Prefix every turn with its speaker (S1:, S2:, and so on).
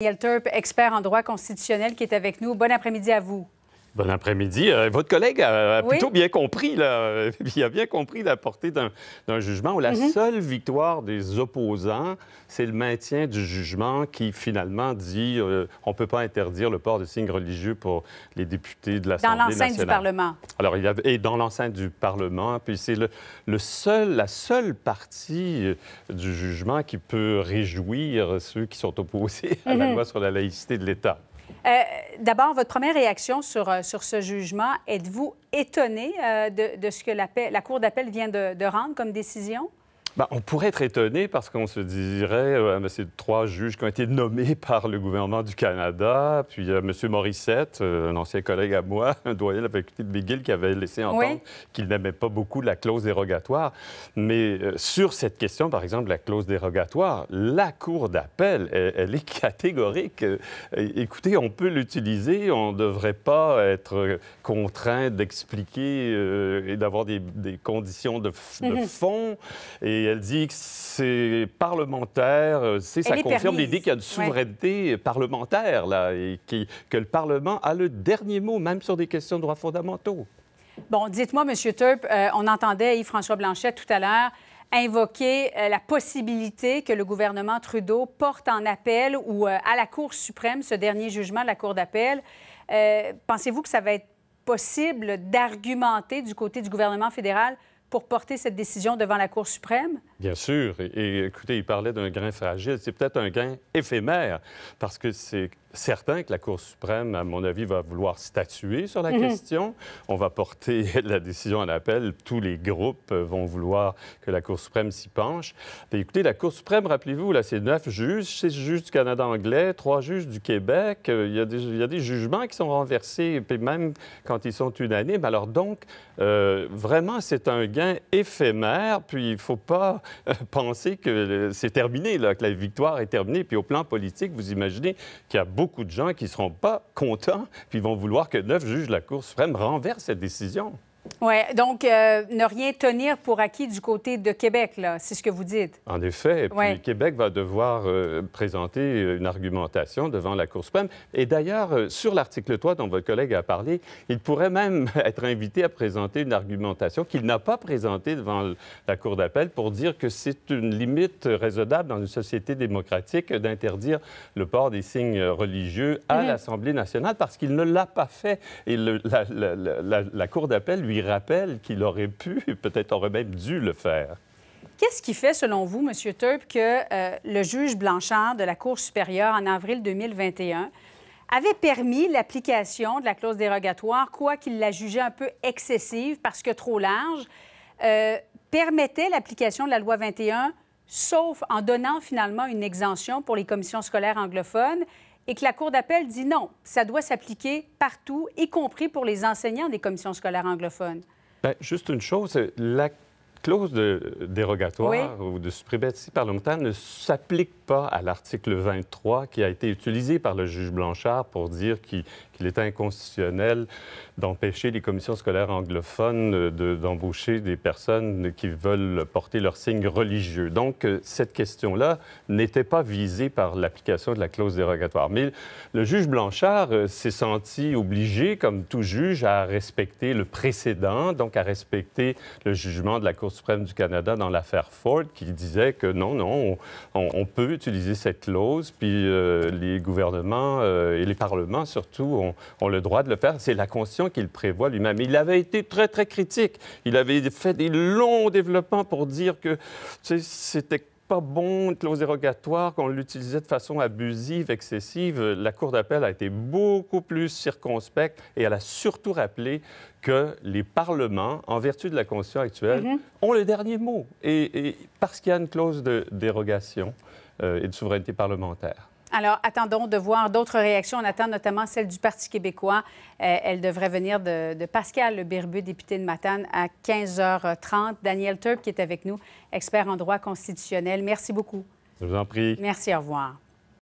S1: Daniel Turp, expert en droit constitutionnel, qui est avec nous. Bon après-midi à vous.
S2: Bon après-midi. Euh, votre collègue a, plutôt bien compris, là, il a bien compris la portée d'un jugement où la mhm. seule victoire des opposants, c'est le maintien du jugement qui finalement dit qu'on euh, on ne peut pas interdire le port de signes religieux pour les députés de l'Assemblée nationale. Dans l'enceinte du Parlement. Alors, il y et dans l'enceinte du Parlement, puis c'est le, seul, la seule partie euh, du jugement qui peut réjouir ceux qui sont opposés à la mhm. loi sur la laïcité de l'État.
S1: Euh, d'abord, votre première réaction sur, euh, ce jugement, êtes-vous étonné euh, de, ce que la Cour d'appel vient de, rendre comme décision?
S2: Bah, on pourrait être étonné parce qu'on se dirait, euh, ah, c'est trois juges qui ont été nommés par le gouvernement du Canada, puis Monsieur M. Morissette, euh, un ancien collègue à moi, un doyen de la faculté de McGill, qui avait laissé entendre qu'il n'aimait pas beaucoup la clause dérogatoire. Mais euh, sur cette question, par exemple, la clause dérogatoire, la Cour d'appel, elle, est catégorique. Euh, écoutez, on peut l'utiliser, on ne devrait pas être contraint d'expliquer et d'avoir des, conditions de, de mm-hmm. fond. Et elle dit que c'est parlementaire, euh, c'est, ça confirme l'idée qu'il y a une souveraineté parlementaire, là, et que le Parlement a le dernier mot, même sur des questions de droits fondamentaux.
S1: Bon, dites-moi, Monsieur Turp, euh, on entendait Yves-François Blanchet tout à l'heure invoquer euh, la possibilité que le gouvernement Trudeau porte en appel ou à la Cour suprême ce dernier jugement de la Cour d'appel. Pensez-vous que ça va être possible d'argumenter du côté du gouvernement fédéral pour porter cette décision devant la Cour suprême?
S2: Bien sûr. Et, écoutez, il parlait d'un grain fragile. C'est peut-être un gain éphémère parce que c'est certain que la Cour suprême, à mon avis, va vouloir statuer sur la mhm. question. On va porter la décision à l'appel. Tous les groupes vont vouloir que la Cour suprême s'y penche. Et écoutez, la Cour suprême, rappelez-vous, là, c'est neuf juges, six juges du Canada anglais, trois juges du Québec. Euh, il y a des, il des jugements qui sont renversés, même quand ils sont unanimes. Alors donc, euh, vraiment, c'est un gain éphémère. Puis il ne faut pas euh, penser que c'est terminé, que la victoire est terminée. Puis au plan politique, vous imaginez qu'il y a beaucoup de gens qui ne seront pas contents, puis vont vouloir que neuf juges de la Cour suprême renversent cette décision.
S1: Oui, donc euh, ne rien tenir pour acquis du côté de Québec, là, c'est ce que vous dites.
S2: En effet, puis Québec va devoir euh, présenter une argumentation devant la Cour suprême. Et d'ailleurs, euh, sur l'article 3 dont votre collègue a parlé, il pourrait même être invité à présenter une argumentation qu'il n'a pas présentée devant la Cour d'appel pour dire que c'est une limite raisonnable dans une société démocratique d'interdire le port des signes religieux à mm-hmm. l'Assemblée nationale parce qu'il ne l'a pas fait. Et la Cour d'appel lui rappelle qu'il aurait pu et peut-être aurait même dû le faire. Qu'est-ce
S1: qui fait, selon vous, M. Turp, que euh, le juge Blanchard de la Cour supérieure, en avril 2021, avait permis l'application de la clause dérogatoire, quoiqu'il la jugeait un peu excessive parce que trop large, euh, permettait l'application de la loi 21, sauf en donnant finalement une exemption pour les commissions scolaires anglophones et que la Cour d'appel dit non, ça doit s'appliquer partout, y compris pour les enseignants des commissions scolaires anglophones.
S2: Ben, juste une chose, la clause de dérogatoire ou de suprématie parlementaire ne s'applique pas à l'article 23 qui a été utilisé par le juge Blanchard pour dire qu'il est inconstitutionnel d'empêcher les commissions scolaires anglophones d'embaucher des personnes qui veulent porter leur signe religieux. Donc, euh, cette question-là n'était pas visée par l'application de la clause dérogatoire. Mais le juge Blanchard euh, s'est senti obligé, comme tout juge, à respecter le précédent, donc à respecter le jugement de la Cour suprême du Canada dans l'affaire Ford qui disait que non, non, on, peut utiliser cette clause, puis euh, les gouvernements euh, et les parlements surtout ont, le droit de le faire. C'est la Constitution qu'il prévoit lui-même. Il avait été très, très critique. Il avait fait des longs développements pour dire que c'était pas bon, une clause dérogatoire, qu'on l'utilisait de façon abusive, excessive. La Cour d'appel a été beaucoup plus circonspecte et elle a surtout rappelé que les parlements, en vertu de la Constitution actuelle, mhm. ont le dernier mot. Et, parce qu'il y a une clause de dérogation euh, et de souveraineté parlementaire.
S1: Alors, attendons de voir d'autres réactions. On attend notamment celle du Parti québécois. Euh, elle devrait venir de, Pascal Le Birbu, député de Matane, à 15h30. Daniel Turp, qui est avec nous, expert en droit constitutionnel. Merci beaucoup. Je vous en prie. Merci, au revoir.